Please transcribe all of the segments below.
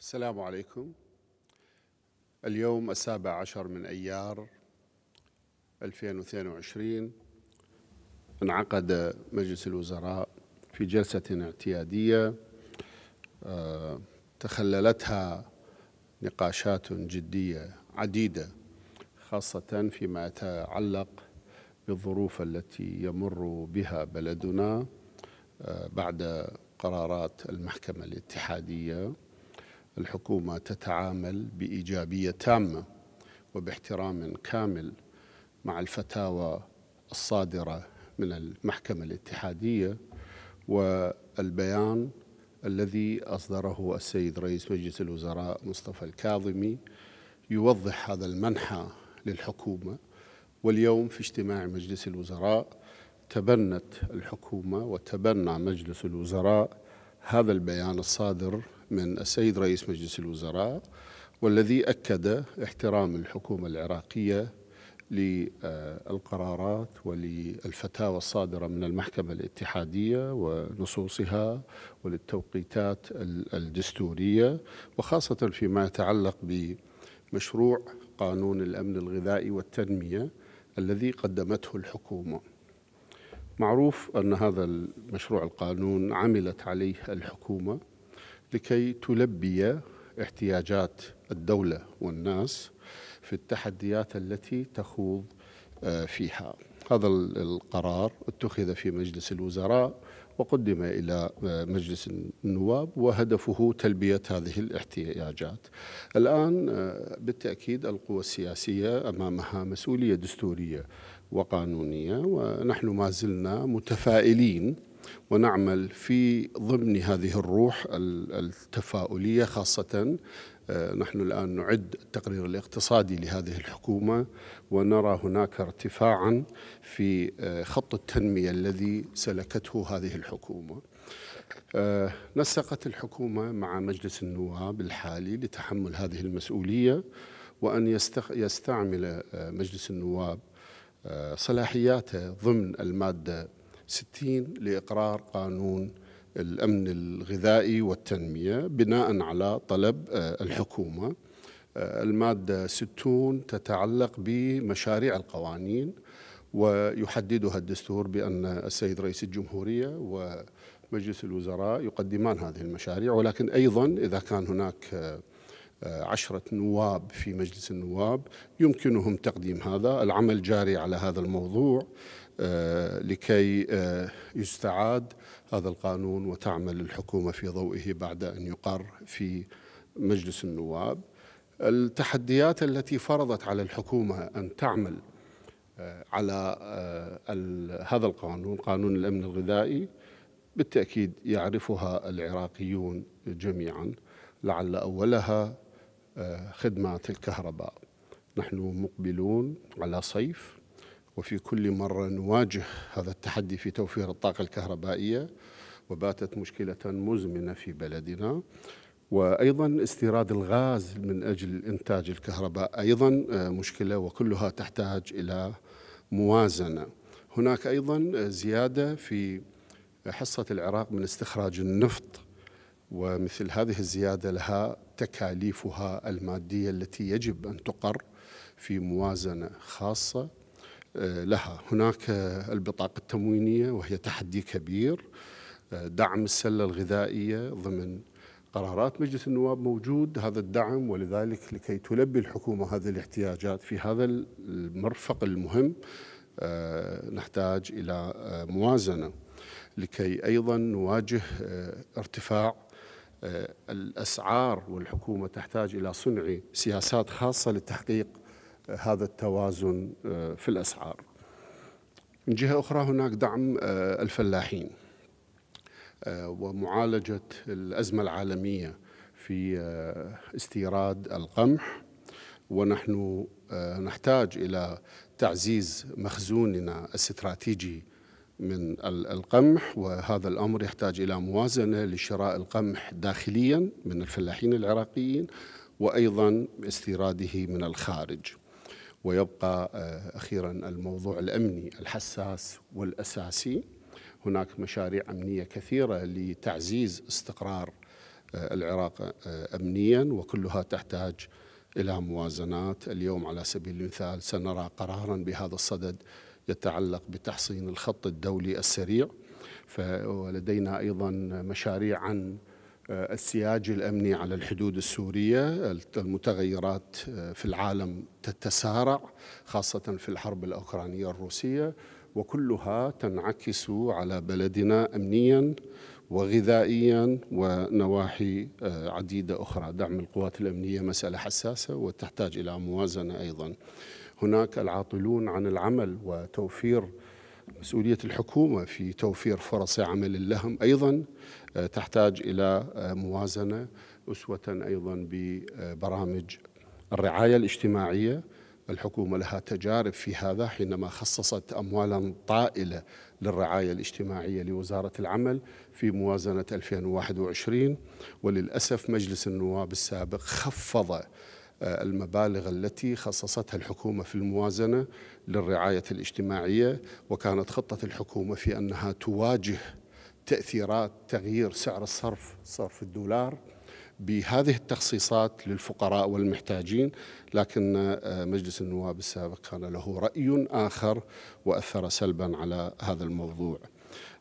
السلام عليكم اليوم السابع عشر من أيار 2022 انعقد مجلس الوزراء في جلسة اعتيادية آه، تخللتها نقاشات جدية عديدة خاصة فيما يتعلق بالظروف التي يمر بها بلدنا آه، بعد قرارات المحكمة الاتحادية الحكومة تتعامل بإيجابية تامة وباحترام كامل مع الفتاوى الصادرة من المحكمة الاتحادية والبيان الذي أصدره السيد رئيس مجلس الوزراء مصطفى الكاظمي يوضح هذا المنحى للحكومة واليوم في اجتماع مجلس الوزراء تبنت الحكومة وتبنى مجلس الوزراء هذا البيان الصادر من السيد رئيس مجلس الوزراء والذي أكد احترام الحكومة العراقية للقرارات وللفتاوى الصادرة من المحكمة الاتحادية ونصوصها وللتوقيتات الدستورية وخاصة فيما يتعلق بمشروع قانون الأمن الغذائي والتنمية الذي قدمته الحكومة معروف أن هذا المشروع القانون عملت عليه الحكومة لكي تلبي احتياجات الدولة والناس في التحديات التي تخوض آه، فيها هذا القرار اتخذ في مجلس الوزراء وقدم إلى آه، مجلس النواب وهدفه تلبية هذه الاحتياجات الآن آه، بالتأكيد القوى السياسية أمامها مسؤولية دستورية وقانونية ونحن ما زلنا متفائلين ونعمل في ضمن هذه الروح التفاؤلية خاصة آه، نحن الآن نعد التقرير الاقتصادي لهذه الحكومة ونرى هناك ارتفاعا في آه، خط التنمية الذي سلكته هذه الحكومة آه، نسقت الحكومة مع مجلس النواب الحالي لتحمل هذه المسؤولية وأن يستعمل مجلس النواب صلاحياته ضمن المادة 60 لإقرار قانون الأمن الغذائي والتنمية بناء على طلب آه، الحكومة آه، المادة 60 تتعلق بمشاريع القوانين ويحددها الدستور بأن السيد رئيس الجمهورية ومجلس الوزراء يقدمان هذه المشاريع ولكن أيضا إذا كان هناك آه، عشرة نواب في مجلس النواب يمكنهم تقديم هذا العمل جاري على هذا الموضوع آه، لكي آه، يستعاد هذا القانون وتعمل الحكومة في ضوئه بعد أن يقر في مجلس النواب التحديات التي فرضت على الحكومة أن تعمل آه، على هذا القانون قانون الأمن الغذائي بالتأكيد يعرفها العراقيون جميعا لعل أولها خدمات الكهرباء نحن مقبلون على صيف وفي كل مرة نواجه هذا التحدي في توفير الطاقة الكهربائية وباتت مشكلة مزمنة في بلدنا وأيضا استيراد الغاز من أجل إنتاج الكهرباء أيضا آه، مشكلة وكلها تحتاج إلى موازنة هناك أيضا آه، زيادة في حصة العراق من استخراج النفط ومثل هذه الزيادة لها تكاليفها المادية التي يجب أن تقر في موازنة خاصة لها هناك البطاقة التموينية وهي تحدي كبير دعم السلة الغذائية ضمن قرارات مجلس النواب موجود هذا الدعم ولذلك لكي تلبي الحكومة هذه الاحتياجات في هذا المرفق المهم آه، نحتاج إلى آه، موازنة لكي أيضا نواجه آه، ارتفاع الأسعار والحكومة تحتاج إلى صنع سياسات خاصة لتحقيق هذا التوازن آه، في الأسعار من جهة أخرى هناك دعم آه، الفلاحين آه، ومعالجة الأزمة العالمية في استيراد القمح ونحن نحتاج إلى تعزيز مخزوننا الاستراتيجي من القمح وهذا الأمر يحتاج إلى موازنة لشراء القمح داخليا من الفلاحين العراقيين وأيضا استيراده من الخارج ويبقى آه، أخيرا الموضوع الأمني الحساس والأساسي هناك مشاريع أمنية كثيرة لتعزيز استقرار آه، العراق آه، أمنيا وكلها تحتاج إلى موازنات اليوم على سبيل المثال سنرى قرارا بهذا الصدد يتعلق بتحصين الخط الدولي السريع ولدينا أيضا مشاريع عن السياج الامني على الحدود السوريه، المتغيرات آه، في العالم تتسارع خاصه في الحرب الاوكرانيه الروسيه وكلها تنعكس على بلدنا امنيا وغذائيا ونواحي آه، عديده اخرى، دعم القوات الامنيه مساله حساسه وتحتاج الى موازنه ايضا. هناك العاطلون عن العمل وتوفير مسؤولية الحكومة في توفير فرص عمل لهم أيضا آه، تحتاج إلى آه، موازنة أسوة أيضا ببرامج الرعاية الاجتماعية الحكومة لها تجارب في هذا حينما خصصت أموالا طائلة للرعاية الاجتماعية لوزارة العمل في موازنة 2021 وللأسف مجلس النواب السابق خفض المبالغ التي خصصتها الحكومة في الموازنة للرعاية الاجتماعية وكانت خطة الحكومة في أنها تواجه تأثيرات تغيير سعر الصرف صرف الدولار بهذه التخصيصات للفقراء والمحتاجين لكن آه، مجلس النواب السابق كان له رأي آخر وأثر سلبا على هذا الموضوع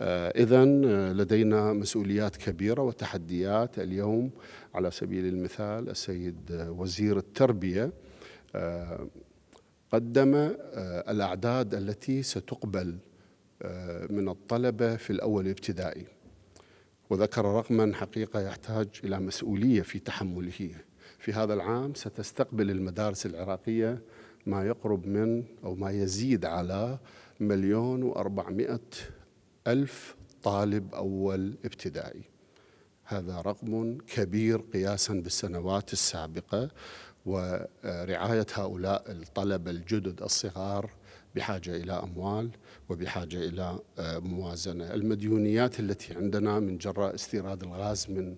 آه، إذا آه، لدينا مسؤوليات كبيرة وتحديات اليوم على سبيل المثال السيد آه، وزير التربية قدم الأعداد التي ستقبل من الطلبة في الأول الابتدائي وذكر رقما حقيقة يحتاج إلى مسؤولية في تحمله في هذا العام ستستقبل المدارس العراقية ما يقرب من أو ما يزيد على مليون وأربعمائة ألف طالب أول ابتدائي هذا رقم كبير قياسا بالسنوات السابقة ورعاية هؤلاء الطلبة الجدد الصغار بحاجة إلى أموال وبحاجة إلى آه، موازنة المديونيات التي عندنا من جراء استيراد الغاز من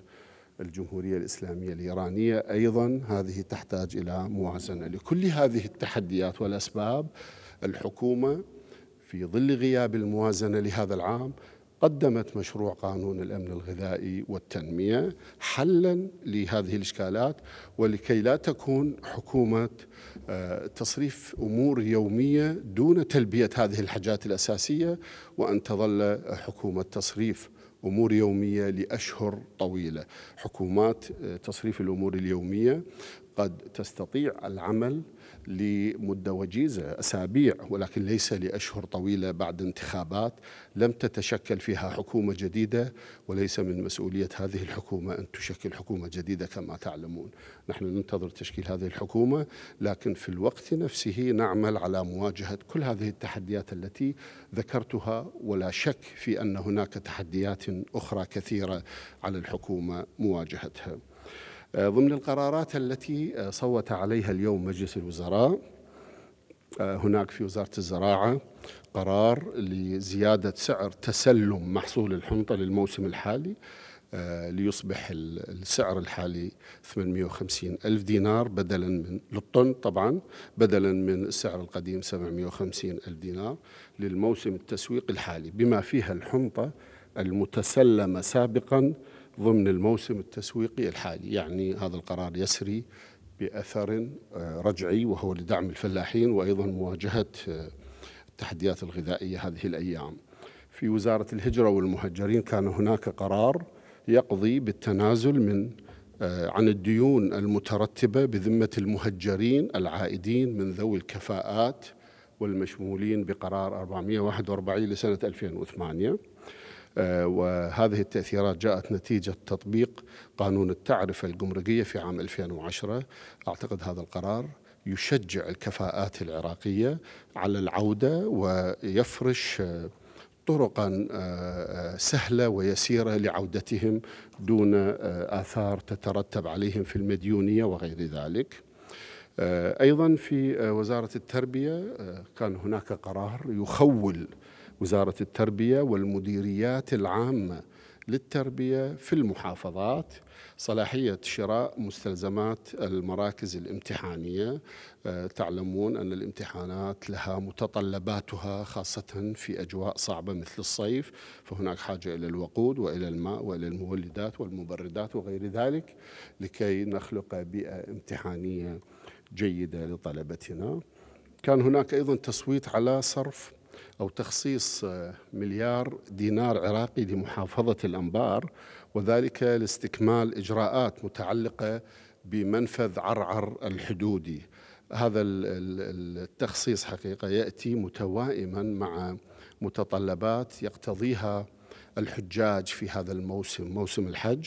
الجمهورية الإسلامية الإيرانية أيضا هذه تحتاج إلى موازنة لكل هذه التحديات والأسباب الحكومة في ظل غياب الموازنة لهذا العام قدمت مشروع قانون الأمن الغذائي والتنمية حلا لهذه الإشكالات ولكي لا تكون حكومة آه، تصريف أمور يومية دون تلبية هذه الحاجات الأساسية وأن تظل حكومة تصريف امور يوميه لاشهر طويله، حكومات آه، تصريف الامور اليوميه قد تستطيع العمل لمدة وجيزة أسابيع ولكن ليس لأشهر طويلة بعد انتخابات لم تتشكل فيها حكومة جديدة وليس من مسؤولية هذه الحكومة أن تشكل حكومة جديدة كما تعلمون نحن ننتظر تشكيل هذه الحكومة لكن في الوقت نفسه نعمل على مواجهة كل هذه التحديات التي ذكرتها ولا شك في أن هناك تحديات أخرى كثيرة على الحكومة مواجهتها آه، ضمن القرارات التي آه، صوت عليها اليوم مجلس الوزراء آه، هناك في وزارة الزراعة قرار لزيادة سعر تسلم محصول الحنطة للموسم الحالي ليصبح السعر الحالي 850 ألف دينار بدلا من للطن طبعا بدلا من السعر القديم 750 ألف دينار للموسم التسويق الحالي بما فيها الحنطة المتسلمة سابقا ضمن الموسم التسويقي الحالي يعني هذا القرار يسري بأثر آه، رجعي وهو لدعم الفلاحين وأيضا مواجهة آه، التحديات الغذائية هذه الأيام في وزارة الهجرة والمهجرين كان هناك قرار يقضي بالتنازل من آه، عن الديون المترتبة بذمة المهجرين العائدين من ذوي الكفاءات والمشمولين بقرار 441 لسنة 2008 آه، وهذه التأثيرات جاءت نتيجة تطبيق قانون التعرفة الجمركية في عام 2010 أعتقد هذا القرار يشجع الكفاءات العراقية على العودة ويفرش آه، طرقا آه، سهله ويسيره لعودتهم دون اثار تترتب عليهم في المديونيه وغير ذلك. ايضا في وزاره التربيه كان هناك قرار يخول وزارة التربية والمديريات العامة للتربية في المحافظات صلاحية شراء مستلزمات المراكز الامتحانية آه، تعلمون أن الامتحانات لها متطلباتها خاصة في أجواء صعبة مثل الصيف فهناك حاجة إلى الوقود وإلى الماء وإلى المولدات والمبردات وغير ذلك لكي نخلق بيئة امتحانية جيدة لطلبتنا كان هناك أيضا تصويت على صرف أو تخصيص آه، مليار دينار عراقي لمحافظة الأنبار وذلك لاستكمال إجراءات متعلقة بمنفذ عرعر الحدودي هذا التخصيص حقيقة يأتي متوائما مع متطلبات يقتضيها الحجاج في هذا الموسم موسم الحج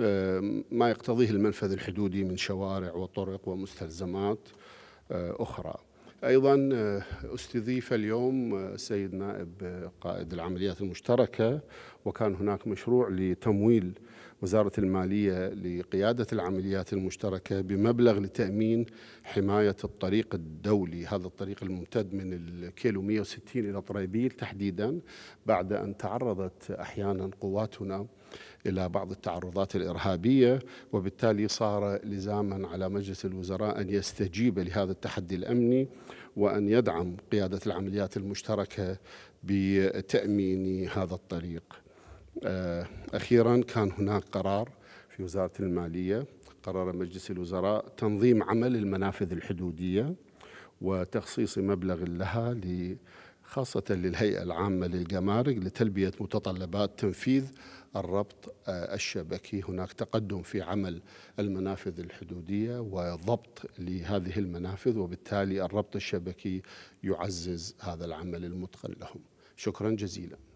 آه، ما يقتضيه المنفذ الحدودي من شوارع وطرق ومستلزمات آه، أخرى أيضا آه، استضيف اليوم آه، سيد نائب آه، قائد العمليات المشتركة وكان هناك مشروع لتمويل وزارة المالية لقيادة العمليات المشتركة بمبلغ لتأمين حماية الطريق الدولي هذا الطريق الممتد من الكيلو 160 إلى طريبيل تحديدا بعد أن تعرضت أحيانا قواتنا إلى بعض التعرضات الإرهابية وبالتالي صار لزاما على مجلس الوزراء أن يستجيب لهذا التحدي الأمني وأن يدعم قيادة العمليات المشتركة بتأمين هذا الطريق آه، أخيرا كان هناك قرار في وزارة المالية قرر مجلس الوزراء تنظيم عمل المنافذ الحدودية وتخصيص مبلغ لها خاصة للهيئة العامة للجمارك لتلبية متطلبات تنفيذ الربط آه، الشبكي هناك تقدم في عمل المنافذ الحدودية وضبط لهذه المنافذ وبالتالي الربط الشبكي يعزز هذا العمل المتقن لهم شكرا جزيلا